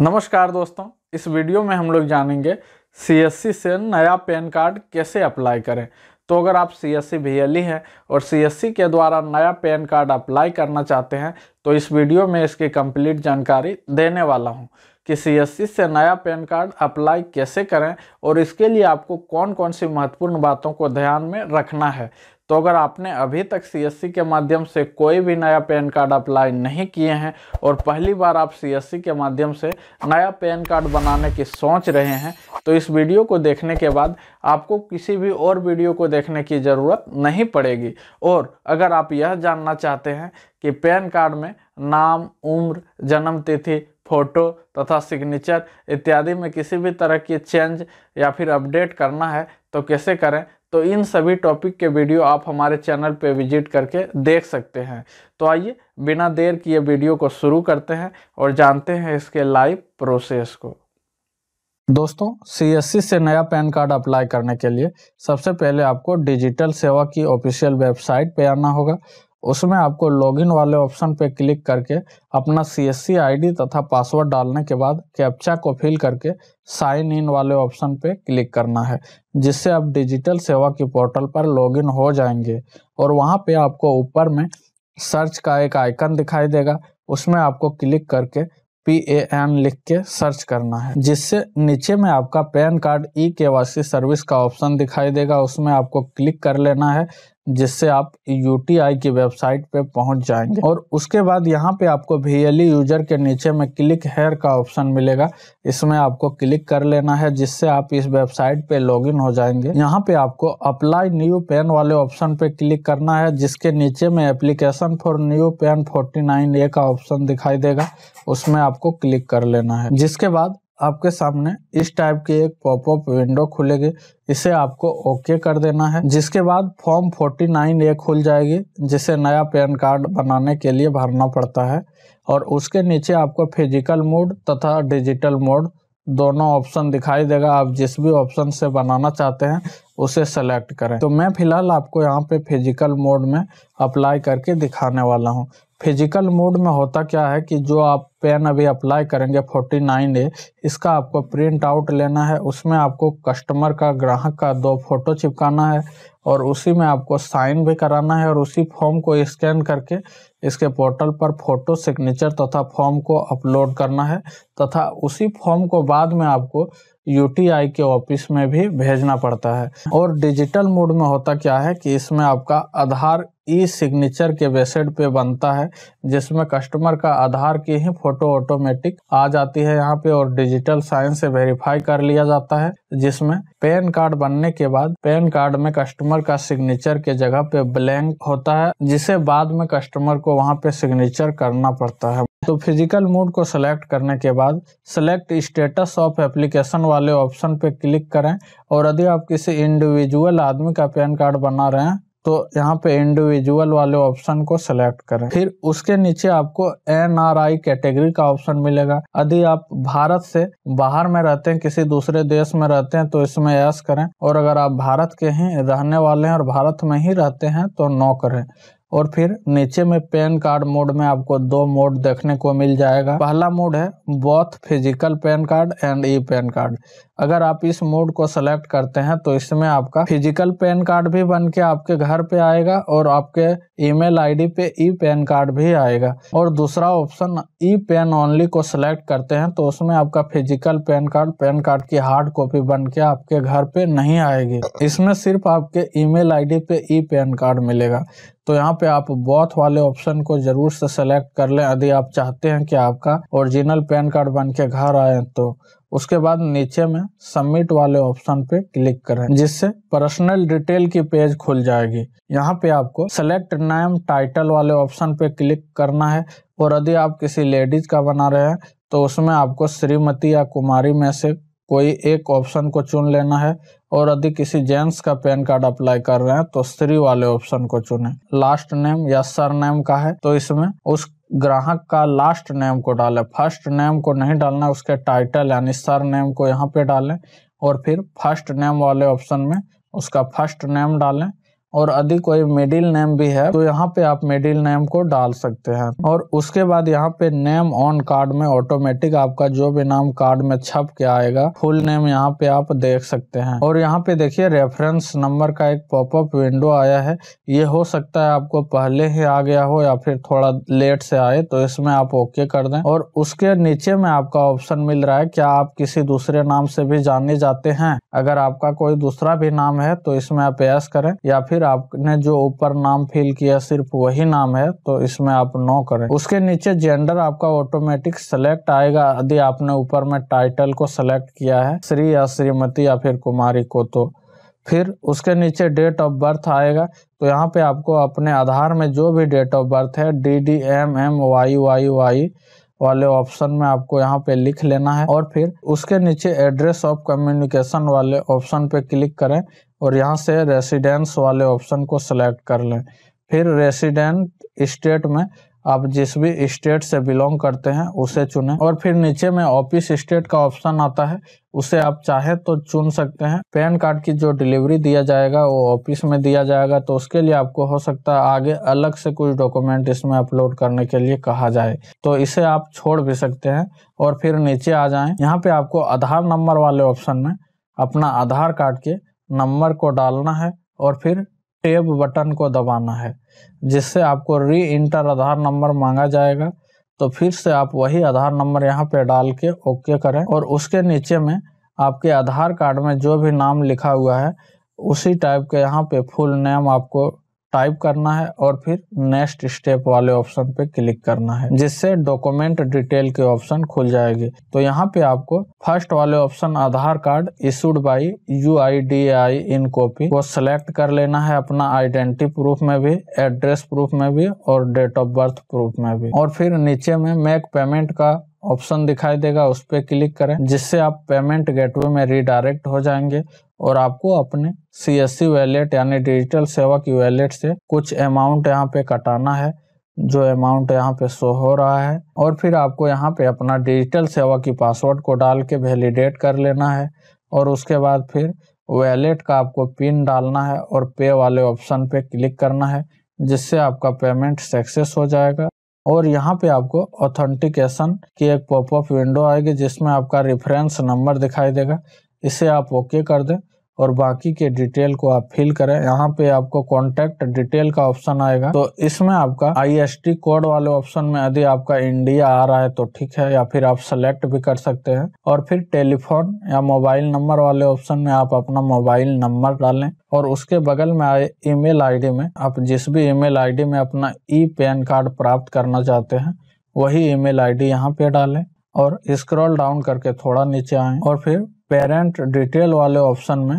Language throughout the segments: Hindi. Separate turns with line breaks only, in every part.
नमस्कार दोस्तों इस वीडियो में हम लोग जानेंगे सीएससी से नया पैन कार्ड कैसे अप्लाई करें तो अगर आप सी एस सी हैं और सी के द्वारा नया पैन कार्ड अप्लाई करना चाहते हैं तो इस वीडियो में इसकी कंप्लीट जानकारी देने वाला हूं कि सी से नया पैन कार्ड अप्लाई कैसे करें और इसके लिए आपको कौन कौन सी महत्वपूर्ण बातों को ध्यान में रखना है तो अगर आपने अभी तक सी के माध्यम से कोई भी नया पैन कार्ड अप्लाई नहीं किए हैं और पहली बार आप सी के माध्यम से नया पैन कार्ड बनाने की सोच रहे हैं तो इस वीडियो को देखने के बाद आपको किसी भी और वीडियो को देखने की ज़रूरत नहीं पड़ेगी और अगर आप यह जानना चाहते हैं कि पैन कार्ड में नाम उम्र जन्म तिथि फोटो तथा सिग्नेचर इत्यादि में किसी भी तरह की चेंज या फिर अपडेट करना है तो कैसे करें तो इन सभी टॉपिक के वीडियो आप हमारे चैनल पे विजिट करके देख सकते हैं तो आइए बिना देर किए वीडियो को शुरू करते हैं और जानते हैं इसके लाइव प्रोसेस को दोस्तों सी से नया पैन कार्ड अप्लाई करने के लिए सबसे पहले आपको डिजिटल सेवा की ऑफिशियल वेबसाइट पे आना होगा उसमें आपको लॉगिन वाले ऑप्शन पे क्लिक करके अपना सी एस आईडी तथा पासवर्ड डालने के बाद कैप्चा को फिल करके साइन इन वाले ऑप्शन पे क्लिक करना है जिससे आप डिजिटल सेवा की पोर्टल पर लॉगिन हो जाएंगे और वहाँ पे आपको ऊपर में सर्च का एक आइकन दिखाई देगा उसमें आपको क्लिक करके पी ए एन लिख के सर्च करना है जिससे नीचे में आपका पैन कार्ड ई के सर्विस का ऑप्शन दिखाई देगा उसमें आपको क्लिक कर लेना है जिससे आप यूटीआई की वेबसाइट पे पहुंच जाएंगे और उसके बाद यहाँ पे आपको वीएलई यूजर के नीचे में क्लिक हेयर का ऑप्शन मिलेगा इसमें आपको क्लिक कर लेना है जिससे आप इस वेबसाइट पे लॉगिन हो जाएंगे यहाँ पे आपको अप्लाई न्यू पेन वाले ऑप्शन पे क्लिक करना है जिसके नीचे में application for new PAN forty A का ऑप्शन दिखाई देगा उसमें आपको क्लिक कर लेना है जिसके बाद आपके सामने इस टाइप की एक पॉपअप विंडो खुलेगी इसे आपको ओके कर देना है जिसके बाद फॉर्म 49 ए खुल जाएगी जिसे नया पैन कार्ड बनाने के लिए भरना पड़ता है और उसके नीचे आपको फिजिकल मोड तथा डिजिटल मोड दोनों ऑप्शन दिखाई देगा आप जिस भी ऑप्शन से बनाना चाहते हैं उसे सेलेक्ट करें तो मैं फिलहाल आपको यहाँ पे फिजिकल मोड में अप्लाई करके दिखाने वाला हूँ फिजिकल मोड में होता क्या है कि जो आप पेन अभी अप्लाई करेंगे 49 ए इसका आपको प्रिंट आउट लेना है उसमें आपको कस्टमर का ग्राहक का दो फोटो चिपकाना है और उसी में आपको साइन भी कराना है और उसी फॉर्म को स्कैन करके इसके पोर्टल पर फोटो सिग्नेचर तथा फॉर्म को अपलोड करना है तथा उसी फॉर्म को बाद में आपको यूटीआई के ऑफिस में भी भेजना पड़ता है और डिजिटल मोड में होता क्या है कि इसमें आपका आधार ई सिग्नेचर के वेबसाइट पे बनता है जिसमें कस्टमर का आधार की ही फोटो ऑटोमेटिक आ जाती है यहाँ पे और डिजिटल साइन से वेरीफाई कर लिया जाता है जिसमें पैन कार्ड बनने के बाद पैन कार्ड में कस्टमर का सिग्नेचर के जगह पे ब्लैंक होता है जिसे बाद में कस्टमर को वहाँ पे सिग्नेचर करना पड़ता है तो फिजिकल मोड को सेलेक्ट करने के बाद सेलेक्ट स्टेटस ऑफ एप्लीकेशन वाले ऑप्शन पे क्लिक करें और यदि आप किसी इंडिविजुअल आदमी का पैन कार्ड बना रहे हैं तो यहाँ पे इंडिविजुअल वाले ऑप्शन को सेलेक्ट करें फिर उसके नीचे आपको एन आर आई कैटेगरी का ऑप्शन मिलेगा यदि आप भारत से बाहर में रहते हैं किसी दूसरे देश में रहते हैं तो इसमें यस करें और अगर आप भारत के ही रहने वाले हैं और भारत में ही रहते हैं तो नो करें और फिर नीचे में पैन कार्ड मोड में आपको दो मोड देखने को मिल जाएगा पहला मोड है both physical PAN card and E PAN card अगर आप इस मोड को सेलेक्ट करते हैं तो इसमें आपका फिजिकल पैन कार्ड भी बन के आपके घर पे आएगा और आपके ईमेल आईडी पे ई पैन कार्ड भी आएगा और दूसरा ऑप्शन ई पैन ओनली को सिलेक्ट करते हैं तो उसमें आपका physical PAN card PAN card की हार्ड कॉपी बन के आपके घर पे नहीं आएगी इसमें सिर्फ आपके ईमेल मेल पे ई पैन कार्ड मिलेगा तो यहाँ पे आप बॉथ वाले ऑप्शन को जरूर से सेलेक्ट कर लें यदि आप चाहते हैं कि आपका ओरिजिनल पैन कार्ड बन के घर आए तो उसके बाद नीचे में सबमिट वाले ऑप्शन पे क्लिक करें जिससे पर्सनल डिटेल की पेज खुल जाएगी यहाँ पे आपको सेलेक्ट नेम टाइटल वाले ऑप्शन पे क्लिक करना है और यदि आप किसी लेडीज का बना रहे हैं तो उसमें आपको श्रीमती या कुमारी में से कोई एक ऑप्शन को चुन लेना है और यदि किसी जेंट्स का पैन कार्ड अप्लाई कर रहे हैं तो स्त्री वाले ऑप्शन को चुनें लास्ट नेम या सर नेम का है तो इसमें उस ग्राहक का लास्ट नेम को डालें फर्स्ट नेम को नहीं डालना उसके टाइटल यानी सर नेम को यहाँ पे डालें और फिर फर्स्ट नेम वाले ऑप्शन में उसका फर्स्ट नेम डालें और यदि कोई मिडिल नेम भी है तो यहाँ पे आप मिडिल नेम को डाल सकते हैं और उसके बाद यहाँ पे नेम ऑन कार्ड में ऑटोमेटिक आपका जो भी नाम कार्ड में छप के आएगा फुल नेम यहाँ पे आप देख सकते हैं और यहाँ पे देखिए रेफरेंस नंबर का एक पॉपअप विंडो आया है ये हो सकता है आपको पहले ही आ गया हो या फिर थोड़ा लेट से आए तो इसमें आप ओके कर दें और उसके नीचे में आपका ऑप्शन मिल रहा है क्या आप किसी दूसरे नाम से भी जाने जाते हैं अगर आपका कोई दूसरा भी नाम है तो इसमें आप यस करें या फिर आपने जो ऊपर नाम फिल किया सिर्फ वही नाम है तो इसमें आप नो करें उसके नीचे जेंडर आपका ऑटोमेटिक सेलेक्ट आएगा यदि आपने ऊपर में टाइटल को सेलेक्ट किया है श्री या श्रीमती या फिर कुमारी को तो फिर उसके नीचे डेट ऑफ बर्थ आएगा तो यहाँ पे आपको अपने आधार में जो भी डेट ऑफ बर्थ है D D M M Y Y Y वाले ऑप्शन में आपको यहाँ पे लिख लेना है और फिर उसके नीचे एड्रेस ऑफ कम्युनिकेशन वाले ऑप्शन पे क्लिक करें और यहाँ से रेसिडेंस वाले ऑप्शन को सिलेक्ट कर लें फिर रेसिडेंट स्टेट में आप जिस भी स्टेट से बिलोंग करते हैं उसे चुनें और फिर नीचे में ऑफिस स्टेट का ऑप्शन आता है उसे आप चाहे तो चुन सकते हैं पैन कार्ड की जो डिलीवरी दिया जाएगा वो ऑफिस में दिया जाएगा तो उसके लिए आपको हो सकता है आगे अलग से कुछ डॉक्यूमेंट इसमें अपलोड करने के लिए कहा जाए तो इसे आप छोड़ भी सकते हैं और फिर नीचे आ जाए यहाँ पे आपको आधार नंबर वाले ऑप्शन में अपना आधार कार्ड के नंबर को डालना है और फिर टेब बटन को दबाना है जिससे आपको री इंटर आधार नंबर मांगा जाएगा तो फिर से आप वही आधार नंबर यहाँ पे डाल के ओके करें और उसके नीचे में आपके आधार कार्ड में जो भी नाम लिखा हुआ है उसी टाइप के यहाँ पे फुल नेम आपको टाइप करना है और फिर नेक्स्ट स्टेप वाले ऑप्शन पे क्लिक करना है जिससे डॉक्यूमेंट डिटेल के ऑप्शन खुल जाएगी तो यहाँ पे आपको फर्स्ट वाले option Aadhaar card issued by U I D A I कॉपी को सिलेक्ट कर लेना है अपना आइडेंटिटी प्रूफ में भी एड्रेस प्रूफ में भी और डेट ऑफ बर्थ प्रूफ में भी और फिर नीचे में मेक पेमेंट का ऑप्शन दिखाई देगा उस पर क्लिक करें जिससे आप पेमेंट गेटवे में रिडायरेक्ट हो जाएंगे और आपको अपने सी एस सी वैलेट यानी डिजिटल सेवा की वैलेट से कुछ अमाउंट यहाँ पे कटाना है जो अमाउंट यहाँ पे शो हो रहा है और फिर आपको यहाँ पे अपना डिजिटल सेवा की पासवर्ड को डाल के वैलिडेट कर लेना है और उसके बाद फिर वैलेट का आपको पिन डालना है और पे वाले ऑप्शन पे क्लिक करना है जिससे आपका पेमेंट सक्सेस हो जाएगा और यहाँ पे आपको ऑथेंटिकेशन की एक पॉपअप विंडो आएगी जिसमें आपका रेफरेंस नंबर दिखाई देगा इसे आप ओके कर दें और बाकी के डिटेल को आप फिल करें यहाँ पे आपको कॉन्टैक्ट डिटेल का ऑप्शन आएगा तो इसमें आपका आईएसटी कोड वाले ऑप्शन में यदि आपका इंडिया आ रहा है तो ठीक है या फिर आप सेलेक्ट भी कर सकते हैं और फिर टेलीफोन या मोबाइल नंबर वाले ऑप्शन में आप अपना मोबाइल नंबर डालें और उसके बगल में आए ईमेल आईडी में आप जिस भी ईमेल आईडी में अपना ई पैन कार्ड प्राप्त करना चाहते हैं वही ईमेल डी यहाँ पे डालें और स्क्रॉल डाउन करके थोड़ा नीचे आएं और फिर पेरेंट डिटेल वाले ऑप्शन में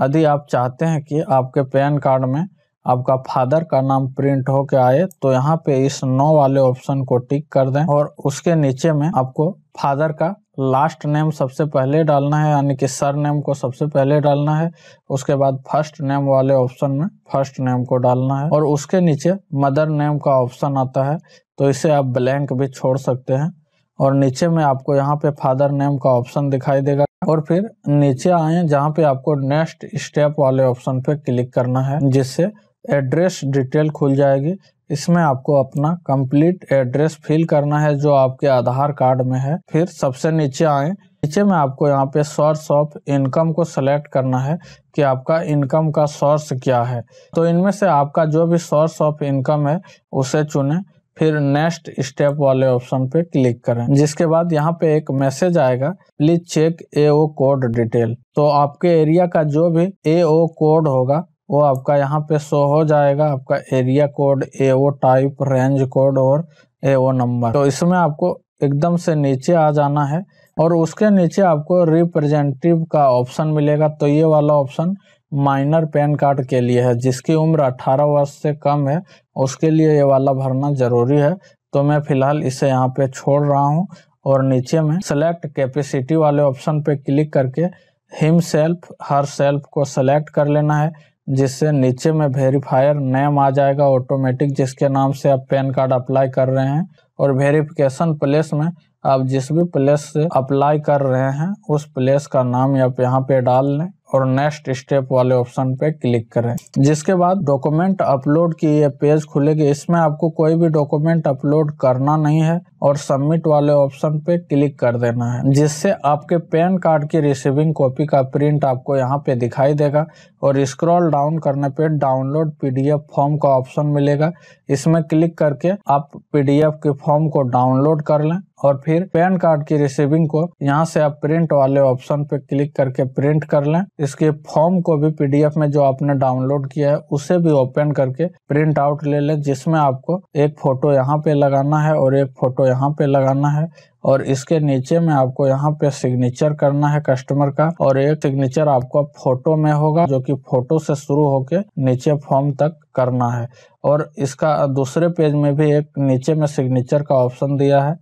यदि आप चाहते हैं कि आपके पैन कार्ड में आपका फादर का नाम प्रिंट होके आए तो यहाँ पे इस नो वाले ऑप्शन को टिक कर दें और उसके नीचे में आपको फादर का लास्ट नेम सबसे पहले डालना है यानी कि सर नेम को सबसे पहले डालना है उसके बाद फर्स्ट नेम वाले ऑप्शन में फर्स्ट नेम को डालना है और उसके नीचे मदर नेम का ऑप्शन आता है तो इसे आप ब्लैंक भी छोड़ सकते हैं और नीचे में आपको यहाँ पे फादर नेम का ऑप्शन दिखाई देगा और फिर नीचे आए जहाँ पे आपको नेक्स्ट स्टेप वाले ऑप्शन पे क्लिक करना है जिससे एड्रेस डिटेल खुल जाएगी इसमें आपको अपना कंप्लीट एड्रेस फिल करना है जो आपके आधार कार्ड में है फिर सबसे नीचे आए नीचे में आपको यहाँ पे सोर्स ऑफ इनकम को सेलेक्ट करना है कि आपका इनकम का सोर्स क्या है तो इनमें से आपका जो भी सोर्स ऑफ इनकम है उसे चुने फिर नेक्स्ट स्टेप वाले ऑप्शन पे क्लिक करें जिसके बाद यहाँ पे एक मैसेज आएगा please check AO code detail तो आपके एरिया का जो भी एओ कोड होगा वो आपका यहाँ पे शो हो जाएगा आपका area code AO type range code और एओ नंबर तो इसमें आपको एकदम से नीचे आ जाना है और उसके नीचे आपको रिप्रेजेंटेटिव का ऑप्शन मिलेगा तो ये वाला ऑप्शन माइनर पैन कार्ड के लिए है जिसकी उम्र 18 वर्ष से कम है उसके लिए ये वाला भरना ज़रूरी है तो मैं फ़िलहाल इसे यहाँ पे छोड़ रहा हूँ और नीचे में सेलेक्ट कैपेसिटी वाले ऑप्शन पे क्लिक करके हिम सेल्फ हर सेल्फ को सेलेक्ट कर लेना है जिससे नीचे में वेरीफायर नेम आ जाएगा ऑटोमेटिक जिसके नाम से आप पैन कार्ड अप्लाई कर रहे हैं और वेरिफिकेशन प्लेस में आप जिस भी प्लेस से अप्लाई कर रहे हैं उस प्लेस का नाम आप यहाँ पे डाल लें और नेक्स्ट स्टेप वाले ऑप्शन पे क्लिक करें जिसके बाद डॉक्यूमेंट अपलोड की ये पेज खुलेगी इसमें आपको कोई भी डॉक्यूमेंट अपलोड करना नहीं है और सबमिट वाले ऑप्शन पे क्लिक कर देना है जिससे आपके पैन कार्ड की रिसीविंग कॉपी का प्रिंट आपको यहाँ पे दिखाई देगा और स्क्रॉल डाउन करने पे डाउनलोड पीडीएफ फॉर्म का ऑप्शन मिलेगा इसमें क्लिक करके आप पीडीएफ के फॉर्म को डाउनलोड कर लें और फिर पैन कार्ड की रिसीविंग को यहाँ से आप प्रिंट वाले ऑप्शन पे क्लिक करके प्रिंट कर लें इसके फॉर्म को भी पीडीएफ में जो आपने डाउनलोड किया है उसे भी ओपन करके प्रिंट आउट ले लें जिसमें आपको एक फोटो यहाँ पे लगाना है और एक फोटो यहाँ पे लगाना है और इसके नीचे में आपको यहाँ पे सिग्नेचर करना है कस्टमर का और एक सिग्नेचर आपको फोटो में होगा जो कि फोटो से शुरू होके नीचे फॉर्म तक करना है और इसका दूसरे पेज में भी एक नीचे में सिग्नेचर का ऑप्शन दिया है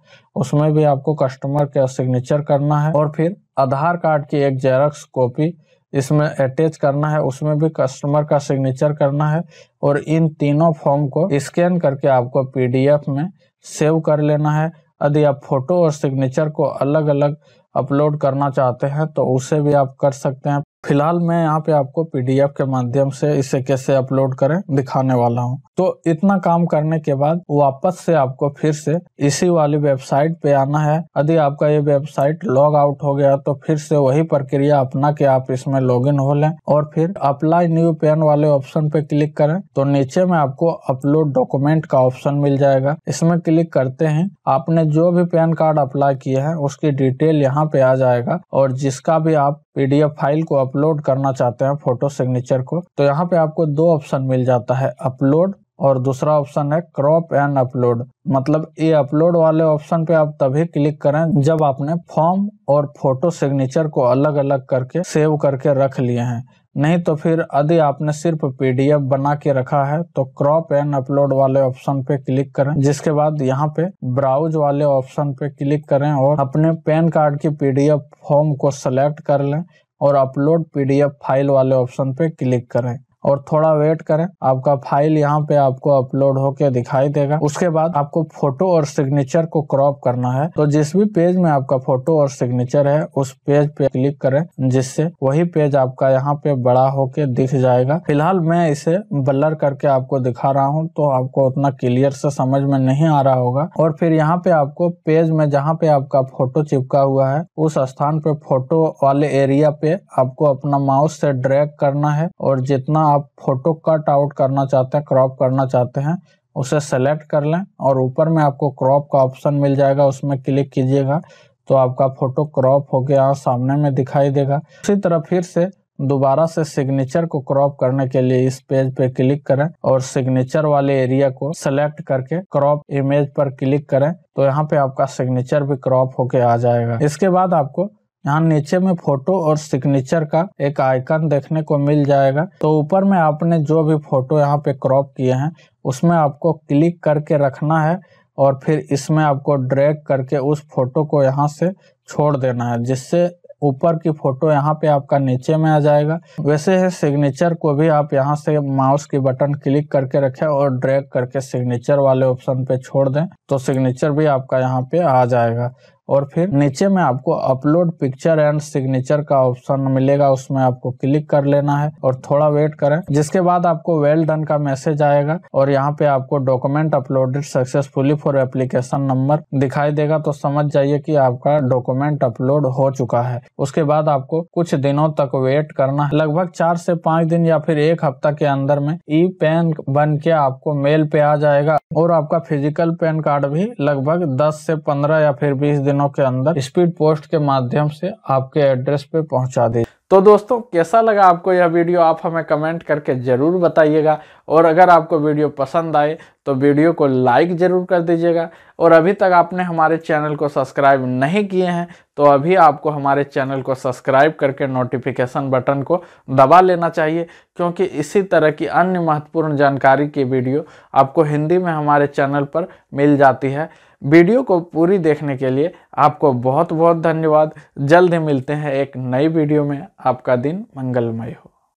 उसमें भी आपको कस्टमर का सिग्नेचर करना है और फिर आधार कार्ड की एक जेरक्स कॉपी इसमें अटैच करना है उसमें भी कस्टमर का सिग्नेचर करना है और इन तीनों फॉर्म को स्कैन करके आपको पीडीएफ में सेव कर लेना है यदि आप फोटो और सिग्नेचर को अलग अलग अपलोड करना चाहते हैं तो उसे भी आप कर सकते हैं फिलहाल मैं यहाँ पे आपको पीडीएफ के माध्यम से इसे कैसे अपलोड करें दिखाने वाला हूँ तो इतना काम करने के बाद वापस से आपको फिर से इसी वाली वेबसाइट पे आना है यदि आपका ये वेबसाइट लॉग आउट हो गया तो फिर से वही प्रक्रिया अपना के आप इसमें लॉग इन हो लें और फिर अप्लाई न्यू पेन वाले ऑप्शन पे क्लिक करें तो नीचे में आपको अपलोड डॉक्यूमेंट का ऑप्शन मिल जाएगा इसमें क्लिक करते हैं आपने जो भी पैन कार्ड अप्लाई किया है उसकी डिटेल यहाँ पे आ जाएगा और जिसका भी आप पीडीएफ फाइल को अपलोड अपलोड करना चाहते हैं फोटो सिग्नेचर को तो यहाँ पे आपको दो ऑप्शन मिल जाता है अपलोड और दूसरा ऑप्शन है क्रॉप एंड अपलोड मतलब ये अपलोड वाले ऑप्शन पे आप तभी क्लिक करें जब आपने फॉर्म और फोटो सिग्नेचर को अलग अलग करके सेव करके रख लिए हैं नहीं तो फिर यदि आपने सिर्फ पीडीएफ बना के रखा है तो क्रॉप एंड अपलोड वाले ऑप्शन पे क्लिक करें जिसके बाद यहाँ पे ब्राउज वाले ऑप्शन पे क्लिक करें और अपने पैन कार्ड की पीडीएफ फॉर्म को सिलेक्ट कर लें और अपलोड पीडीएफ फाइल वाले ऑप्शन पर क्लिक करें और थोड़ा वेट करें आपका फाइल यहाँ पे आपको अपलोड होके दिखाई देगा उसके बाद आपको फोटो और सिग्नेचर को क्रॉप करना है तो जिस भी पेज में आपका फोटो और सिग्नेचर है उस पेज पे क्लिक करें जिससे वही पेज आपका यहाँ पे बड़ा होके दिख जाएगा फिलहाल मैं इसे ब्लर करके आपको दिखा रहा हूँ तो आपको उतना क्लियर से समझ में नहीं आ रहा होगा और फिर यहाँ पे आपको पेज में जहाँ पे आपका फोटो चिपका हुआ है उस स्थान पे फोटो वाले एरिया पे आपको अपना माउस से ड्रैग करना है और जितना आप फोटो कट आउट करना चाहते हैं क्रॉप करना चाहते हैं उसे सेलेक्ट कर लें और ऊपर में आपको क्रॉप का ऑप्शन मिल जाएगा उसमें क्लिक कीजिएगा तो आपका फोटो क्रॉप हो गया सामने में दिखाई देगा उसी तरह फिर से दोबारा से सिग्नेचर को क्रॉप करने के लिए इस पेज पे क्लिक करें और सिग्नेचर वाले एरिया को सेलेक्ट करके क्रॉप इमेज पर क्लिक करें तो यहाँ पे आपका सिग्नेचर भी क्रॉप होके आ जाएगा इसके बाद आपको यहाँ नीचे में फोटो और सिग्नेचर का एक आइकन देखने को मिल जाएगा तो ऊपर में आपने जो भी फोटो यहाँ पे क्रॉप किए हैं उसमें आपको क्लिक करके रखना है और फिर इसमें आपको ड्रैग करके उस फोटो को यहाँ से छोड़ देना है जिससे ऊपर की फोटो यहाँ पे आपका नीचे में आ जाएगा वैसे ही सिग्नेचर को भी आप यहाँ से माउस की बटन क्लिक करके रखें और ड्रैग करके सिग्नेचर वाले ऑप्शन पे छोड़ दें तो सिग्नेचर भी आपका यहाँ पे आ जाएगा और फिर नीचे में आपको अपलोड पिक्चर एंड सिग्नेचर का ऑप्शन मिलेगा उसमें आपको क्लिक कर लेना है और थोड़ा वेट करें जिसके बाद आपको वेल well डन का मैसेज आएगा और यहाँ पे आपको document uploaded successfully for application number दिखाई देगा तो समझ जाइए कि आपका डॉक्यूमेंट अपलोड हो चुका है उसके बाद आपको कुछ दिनों तक वेट करना है लगभग चार से पाँच दिन या फिर एक हफ्ता के अंदर में ई पेन बन के आपको मेल पे आ जाएगा और आपका फिजिकल पेन कार्ड भी लगभग दस से पंद्रह या फिर बीस दिन दिनों के अंदर स्पीड पोस्ट के माध्यम से आपके एड्रेस पे पहुंचा दे तो दोस्तों कैसा लगा आपको यह वीडियो आप हमें कमेंट करके ज़रूर बताइएगा और अगर आपको वीडियो पसंद आए तो वीडियो को लाइक ज़रूर कर दीजिएगा और अभी तक आपने हमारे चैनल को सब्सक्राइब नहीं किए हैं तो अभी आपको हमारे चैनल को सब्सक्राइब करके नोटिफिकेशन बटन को दबा लेना चाहिए क्योंकि इसी तरह की अन्य महत्वपूर्ण जानकारी की वीडियो आपको हिंदी में हमारे चैनल पर मिल जाती है वीडियो को पूरी देखने के लिए आपको बहुत बहुत धन्यवाद जल्द ही मिलते हैं एक नई वीडियो में आपका दिन मंगलमय हो